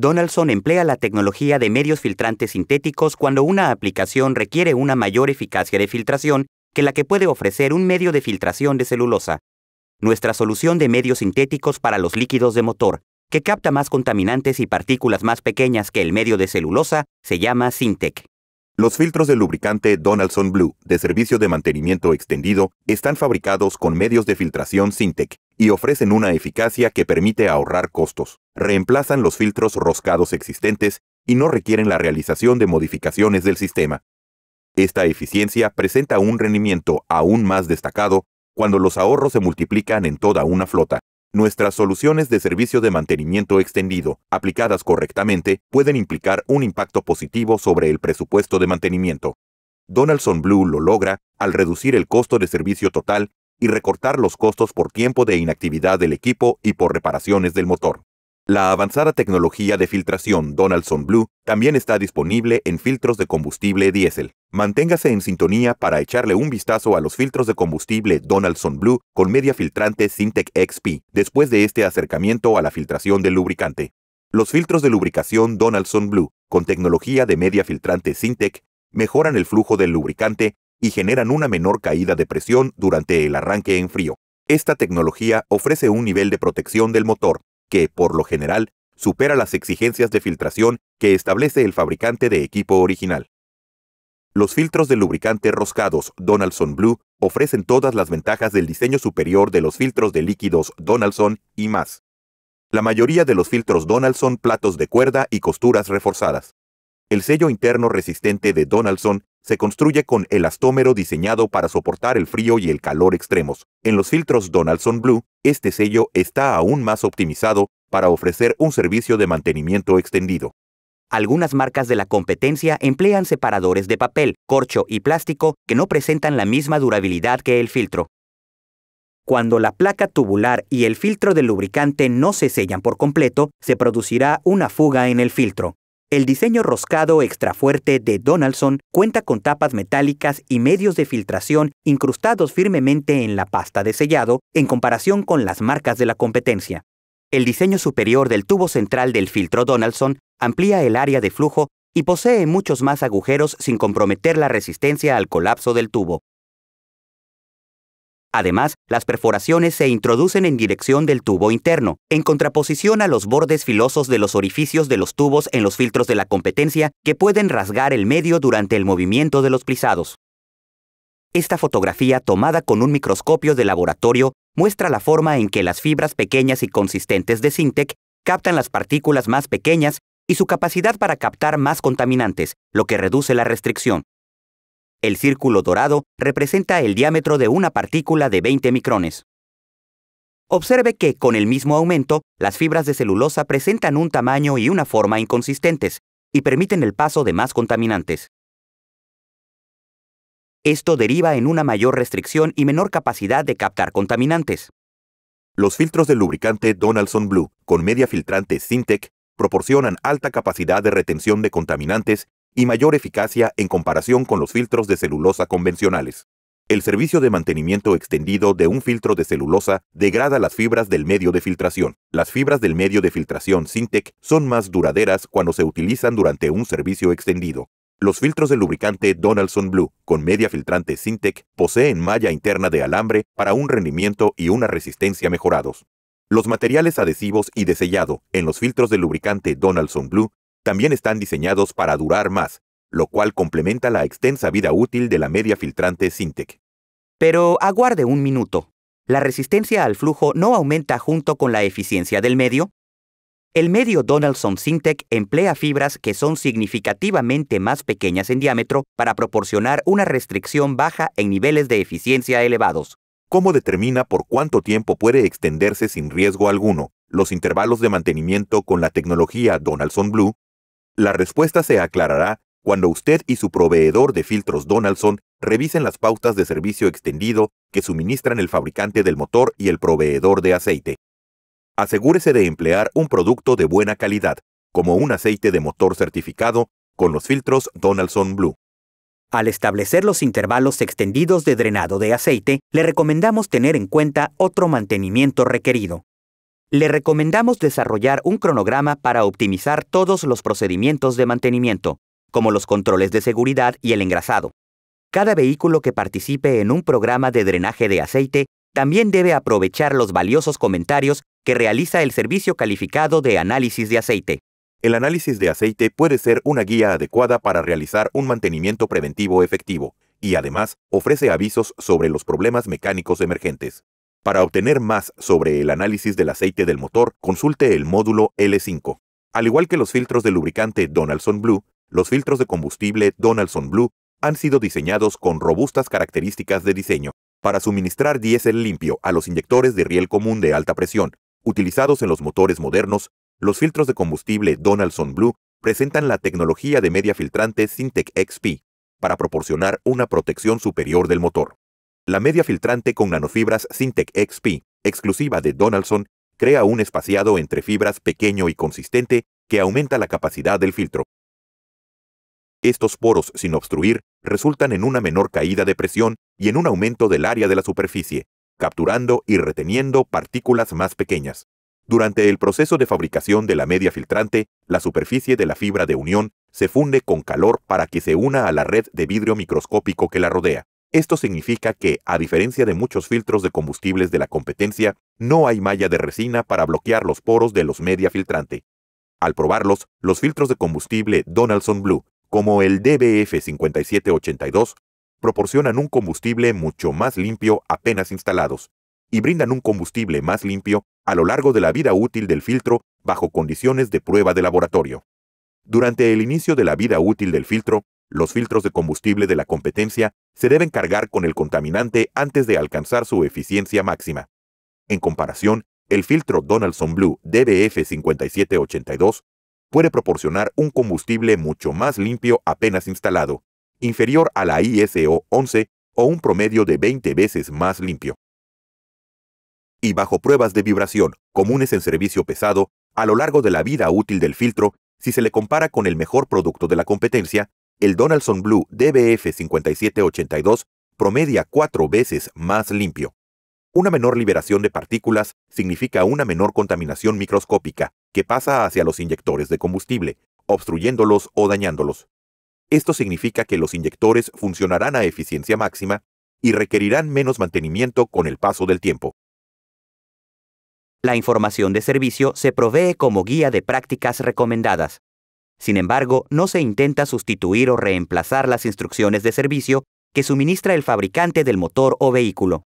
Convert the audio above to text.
Donaldson emplea la tecnología de medios filtrantes sintéticos cuando una aplicación requiere una mayor eficacia de filtración que la que puede ofrecer un medio de filtración de celulosa. Nuestra solución de medios sintéticos para los líquidos de motor, que capta más contaminantes y partículas más pequeñas que el medio de celulosa, se llama Sintec. Los filtros de lubricante Donaldson Blue de servicio de mantenimiento extendido están fabricados con medios de filtración Sintec, y ofrecen una eficacia que permite ahorrar costos. Reemplazan los filtros roscados existentes y no requieren la realización de modificaciones del sistema. Esta eficiencia presenta un rendimiento aún más destacado cuando los ahorros se multiplican en toda una flota. Nuestras soluciones de servicio de mantenimiento extendido, aplicadas correctamente, pueden implicar un impacto positivo sobre el presupuesto de mantenimiento. Donaldson Blue lo logra al reducir el costo de servicio total y recortar los costos por tiempo de inactividad del equipo y por reparaciones del motor. La avanzada tecnología de filtración Donaldson Blue también está disponible en filtros de combustible diésel. Manténgase en sintonía para echarle un vistazo a los filtros de combustible Donaldson Blue con media filtrante Syntec XP después de este acercamiento a la filtración del lubricante. Los filtros de lubricación Donaldson Blue con tecnología de media filtrante Syntec mejoran el flujo del lubricante y generan una menor caída de presión durante el arranque en frío. Esta tecnología ofrece un nivel de protección del motor que, por lo general, supera las exigencias de filtración que establece el fabricante de equipo original. Los filtros de lubricante roscados Donaldson Blue ofrecen todas las ventajas del diseño superior de los filtros de líquidos Donaldson y más. La mayoría de los filtros Donaldson platos de cuerda y costuras reforzadas. El sello interno resistente de Donaldson se construye con elastómero diseñado para soportar el frío y el calor extremos. En los filtros Donaldson Blue, este sello está aún más optimizado para ofrecer un servicio de mantenimiento extendido. Algunas marcas de la competencia emplean separadores de papel, corcho y plástico que no presentan la misma durabilidad que el filtro. Cuando la placa tubular y el filtro del lubricante no se sellan por completo, se producirá una fuga en el filtro. El diseño roscado extrafuerte de Donaldson cuenta con tapas metálicas y medios de filtración incrustados firmemente en la pasta de sellado en comparación con las marcas de la competencia. El diseño superior del tubo central del filtro Donaldson amplía el área de flujo y posee muchos más agujeros sin comprometer la resistencia al colapso del tubo. Además, las perforaciones se introducen en dirección del tubo interno, en contraposición a los bordes filosos de los orificios de los tubos en los filtros de la competencia que pueden rasgar el medio durante el movimiento de los plisados. Esta fotografía tomada con un microscopio de laboratorio muestra la forma en que las fibras pequeñas y consistentes de Sintec captan las partículas más pequeñas y su capacidad para captar más contaminantes, lo que reduce la restricción. El círculo dorado representa el diámetro de una partícula de 20 micrones. Observe que, con el mismo aumento, las fibras de celulosa presentan un tamaño y una forma inconsistentes y permiten el paso de más contaminantes. Esto deriva en una mayor restricción y menor capacidad de captar contaminantes. Los filtros del lubricante Donaldson Blue con media filtrante Sintec proporcionan alta capacidad de retención de contaminantes y mayor eficacia en comparación con los filtros de celulosa convencionales. El servicio de mantenimiento extendido de un filtro de celulosa degrada las fibras del medio de filtración. Las fibras del medio de filtración Sintec son más duraderas cuando se utilizan durante un servicio extendido. Los filtros de lubricante Donaldson Blue con media filtrante Sintec poseen malla interna de alambre para un rendimiento y una resistencia mejorados. Los materiales adhesivos y de sellado en los filtros de lubricante Donaldson Blue también están diseñados para durar más, lo cual complementa la extensa vida útil de la media filtrante sintec. Pero aguarde un minuto. ¿La resistencia al flujo no aumenta junto con la eficiencia del medio? El medio Donaldson Syntec emplea fibras que son significativamente más pequeñas en diámetro para proporcionar una restricción baja en niveles de eficiencia elevados. ¿Cómo determina por cuánto tiempo puede extenderse sin riesgo alguno los intervalos de mantenimiento con la tecnología Donaldson Blue la respuesta se aclarará cuando usted y su proveedor de filtros Donaldson revisen las pautas de servicio extendido que suministran el fabricante del motor y el proveedor de aceite. Asegúrese de emplear un producto de buena calidad, como un aceite de motor certificado con los filtros Donaldson Blue. Al establecer los intervalos extendidos de drenado de aceite, le recomendamos tener en cuenta otro mantenimiento requerido. Le recomendamos desarrollar un cronograma para optimizar todos los procedimientos de mantenimiento, como los controles de seguridad y el engrasado. Cada vehículo que participe en un programa de drenaje de aceite también debe aprovechar los valiosos comentarios que realiza el servicio calificado de análisis de aceite. El análisis de aceite puede ser una guía adecuada para realizar un mantenimiento preventivo efectivo y además ofrece avisos sobre los problemas mecánicos emergentes. Para obtener más sobre el análisis del aceite del motor, consulte el módulo L5. Al igual que los filtros de lubricante Donaldson Blue, los filtros de combustible Donaldson Blue han sido diseñados con robustas características de diseño para suministrar diésel limpio a los inyectores de riel común de alta presión utilizados en los motores modernos. Los filtros de combustible Donaldson Blue presentan la tecnología de media filtrante Syntec XP para proporcionar una protección superior del motor. La media filtrante con nanofibras Syntec XP, exclusiva de Donaldson, crea un espaciado entre fibras pequeño y consistente que aumenta la capacidad del filtro. Estos poros sin obstruir resultan en una menor caída de presión y en un aumento del área de la superficie, capturando y reteniendo partículas más pequeñas. Durante el proceso de fabricación de la media filtrante, la superficie de la fibra de unión se funde con calor para que se una a la red de vidrio microscópico que la rodea. Esto significa que, a diferencia de muchos filtros de combustibles de la competencia, no hay malla de resina para bloquear los poros de los media filtrante. Al probarlos, los filtros de combustible Donaldson Blue, como el DBF5782, proporcionan un combustible mucho más limpio apenas instalados, y brindan un combustible más limpio a lo largo de la vida útil del filtro bajo condiciones de prueba de laboratorio. Durante el inicio de la vida útil del filtro, los filtros de combustible de la competencia se deben cargar con el contaminante antes de alcanzar su eficiencia máxima. En comparación, el filtro Donaldson Blue DBF5782 puede proporcionar un combustible mucho más limpio apenas instalado, inferior a la ISO 11 o un promedio de 20 veces más limpio. Y bajo pruebas de vibración comunes en servicio pesado, a lo largo de la vida útil del filtro, si se le compara con el mejor producto de la competencia, el Donaldson Blue DBF 5782 promedia cuatro veces más limpio. Una menor liberación de partículas significa una menor contaminación microscópica que pasa hacia los inyectores de combustible, obstruyéndolos o dañándolos. Esto significa que los inyectores funcionarán a eficiencia máxima y requerirán menos mantenimiento con el paso del tiempo. La información de servicio se provee como guía de prácticas recomendadas. Sin embargo, no se intenta sustituir o reemplazar las instrucciones de servicio que suministra el fabricante del motor o vehículo.